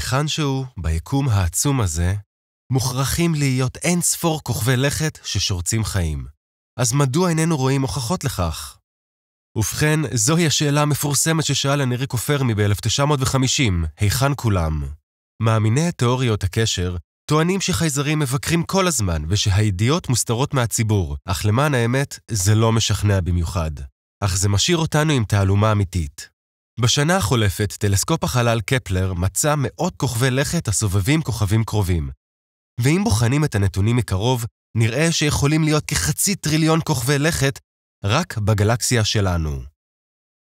היכן שהוא, ביקום העצום הזה, מוכרחים להיות אין ספור כוכבי לכת ששורצים חיים. אז מדוע איננו רואים הוכחות לכך? ובכן, זוהי השאלה המפורסמת ששאל הנרי קופרמי ב-1950, היכן כולם? מאמיני תיאוריות הקשר טוענים שחייזרים מבקרים כל הזמן ושהידיעות מוסתרות מהציבור, אך למען האמת, זה לא משכנע במיוחד. אך זה משאיר אותנו עם תעלומה אמיתית. בשנה החולפת, טלסקופ החלל קפלר מצא מאות כוכבי לכת הסובבים כוכבים קרובים. ואם בוחנים את הנתונים מקרוב, נראה שיכולים להיות כחצי טריליון כוכבי לכת רק בגלקסיה שלנו.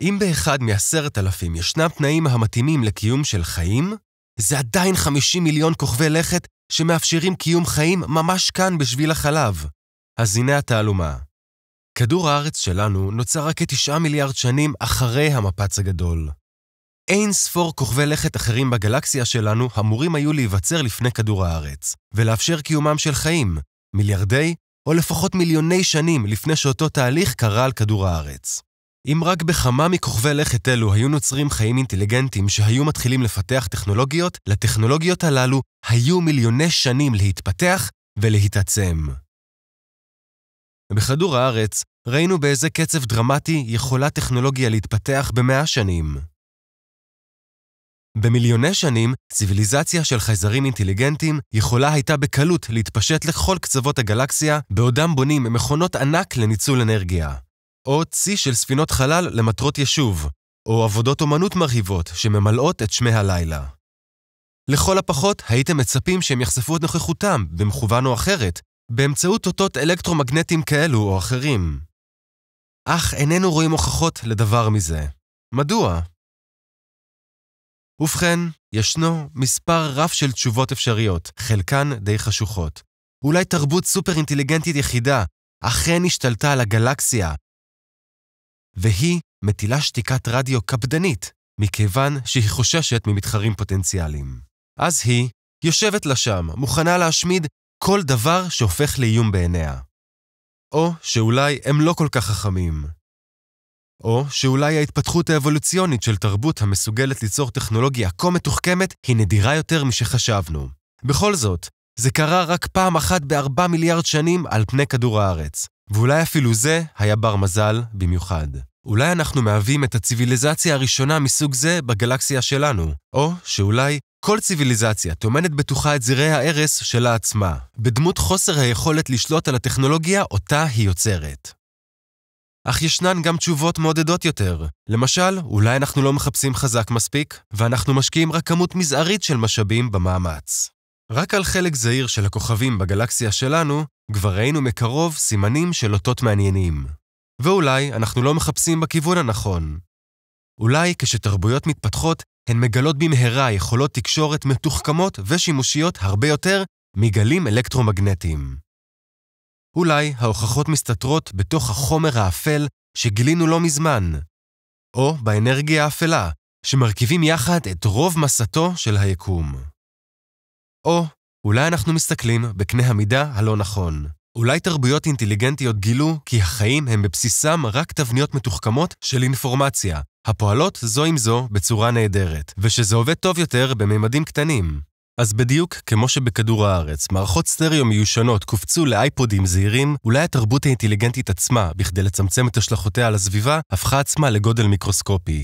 אם באחד מעשרת אלפים ישנם תנאים המתאימים לקיום של חיים, זה עדיין 50 מיליון כוכבי לכת שמאפשרים קיום חיים ממש כאן בשביל החלב. אז הנה התעלומה. כדור הארץ שלנו נוצר רק כתשעה מיליארד שנים אחרי המפץ הגדול. אין ספור כוכבי לכת אחרים בגלקסיה שלנו אמורים היו להיווצר לפני כדור הארץ, ולאפשר קיומם של חיים, מיליארדי או לפחות מיליוני שנים לפני שאותו תהליך קרה על כדור הארץ. אם רק בכמה מכוכבי לכת אלו היו נוצרים חיים אינטליגנטים שהיו מתחילים לפתח טכנולוגיות, לטכנולוגיות הללו היו מיליוני שנים להתפתח ולהתעצם. בכדור הארץ ראינו באיזה קצב דרמטי יכולה טכנולוגיה להתפתח במאה שנים. במיליוני שנים, ציוויליזציה של חייזרים אינטליגנטים יכולה הייתה בקלות להתפשט לכל קצוות הגלקסיה, בעודם בונים מכונות ענק לניצול אנרגיה. או צי של ספינות חלל למטרות יישוב, או עבודות אומנות מרהיבות שממלאות את שמי הלילה. לכל הפחות, הייתם מצפים שהם יחשפו את נוכחותם, במכוון או אחרת, באמצעות אותות אלקטרומגנטיים כאלו או אחרים. אך איננו רואים הוכחות לדבר מזה. מדוע? ובכן, ישנו מספר רב של תשובות אפשריות, חלקן די חשוכות. אולי תרבות סופר-אינטליגנטית יחידה אכן השתלטה על הגלקסיה, והיא מטילה שתיקת רדיו קפדנית, מכיוון שהיא חוששת ממתחרים פוטנציאליים. אז היא יושבת לה שם, מוכנה להשמיד כל דבר שהופך לאיום בעיניה. או שאולי הם לא כל כך חכמים. או שאולי ההתפתחות האבולוציונית של תרבות המסוגלת ליצור טכנולוגיה כה מתוחכמת היא נדירה יותר משחשבנו. בכל זאת, זה קרה רק פעם אחת בארבע מיליארד שנים על פני כדור הארץ, ואולי אפילו זה היה בר מזל במיוחד. אולי אנחנו מהווים את הציוויליזציה הראשונה מסוג זה בגלקסיה שלנו, או שאולי כל ציוויליזציה טומנת בתוכה את זרעי ההרס שלה עצמה, בדמות חוסר היכולת לשלוט על הטכנולוגיה אותה היא יוצרת. אך ישנן גם תשובות מעודדות יותר. למשל, אולי אנחנו לא מחפשים חזק מספיק, ואנחנו משקיעים רק כמות מזערית של משאבים במאמץ. רק על חלק זעיר של הכוכבים בגלקסיה שלנו, כבר ראינו מקרוב סימנים של אותות מעניינים. ואולי אנחנו לא מחפשים בכיוון הנכון. אולי כשתרבויות מתפתחות, הן מגלות במהרה יכולות תקשורת מתוחכמות ושימושיות הרבה יותר מגלים אלקטרומגנטיים. אולי ההוכחות מסתתרות בתוך החומר האפל שגילינו לא מזמן, או באנרגיה האפלה, שמרכיבים יחד את רוב מסתו של היקום. או אולי אנחנו מסתכלים בקנה המידה הלא נכון. אולי תרבויות אינטליגנטיות גילו כי החיים הם בבסיסם רק תבניות מתוחכמות של אינפורמציה, הפועלות זו עם זו בצורה נהדרת, ושזה עובד טוב יותר בממדים קטנים. אז בדיוק כמו שבכדור הארץ, מערכות סטריאו מיושנות קופצו לאייפודים זעירים, אולי התרבות האינטליגנטית עצמה, בכדי לצמצם את השלכותיה על הסביבה, הפכה עצמה לגודל מיקרוסקופי.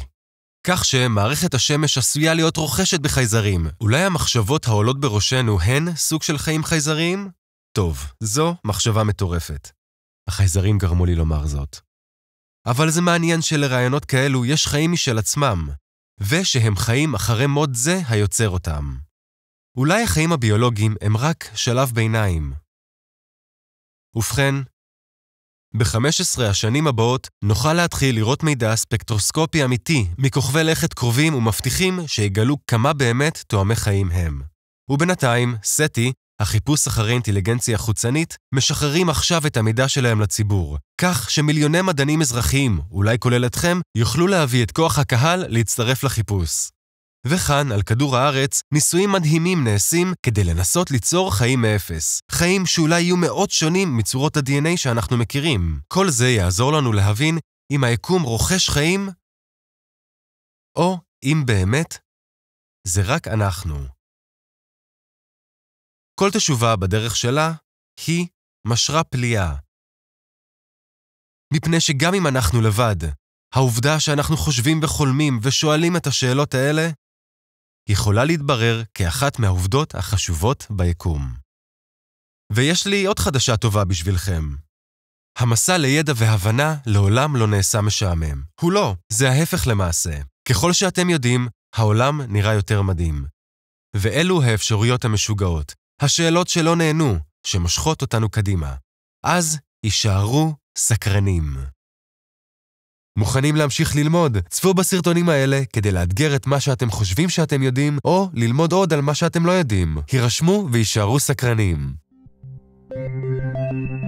כך שמערכת השמש עשויה להיות רוכשת בחייזרים. אולי המחשבות העולות בראשנו הן סוג של חיים חייזריים? טוב, זו מחשבה מטורפת. החייזרים גרמו לי לומר זאת. אבל זה מעניין שלרעיונות כאלו יש חיים משל עצמם, ושהם חיים אחרי מוד זה היוצר אותם. אולי החיים הביולוגיים הם רק שלב ביניים. ובכן, ב-15 השנים הבאות נוכל להתחיל לראות מידע ספקטרוסקופי אמיתי מכוכבי לכת קרובים ומבטיחים שיגלו כמה באמת תואמי חיים הם. ובינתיים, סטי החיפוש אחרי אינטליגנציה חוצנית משחררים עכשיו את המידע שלהם לציבור, כך שמיליוני מדענים אזרחיים, אולי כולל אתכם, יוכלו להביא את כוח הקהל להצטרף לחיפוש. וכאן, על כדור הארץ, ניסויים מדהימים נעשים כדי לנסות ליצור חיים מאפס. חיים שאולי יהיו מאוד שונים מצורות ה-DNA שאנחנו מכירים. כל זה יעזור לנו להבין אם היקום רוכש חיים, או אם באמת זה רק אנחנו. כל תשובה בדרך שלה היא משרה פליאה. מפני שגם אם אנחנו לבד, העובדה שאנחנו חושבים וחולמים ושואלים את השאלות האלה, יכולה להתברר כאחת מהעובדות החשובות ביקום. ויש לי עוד חדשה טובה בשבילכם. המסע לידע והבנה לעולם לא נעשה משעמם. הוא לא, זה ההפך למעשה. ככל שאתם יודעים, העולם נראה יותר מדהים. ואלו האפשרויות המשוגעות השאלות שלא נענו, שמושכות אותנו קדימה. אז יישארו סקרנים. מוכנים להמשיך ללמוד? צפו בסרטונים האלה כדי לאתגר את מה שאתם חושבים שאתם יודעים, או ללמוד עוד על מה שאתם לא יודעים. הירשמו ויישארו סקרנים. thank you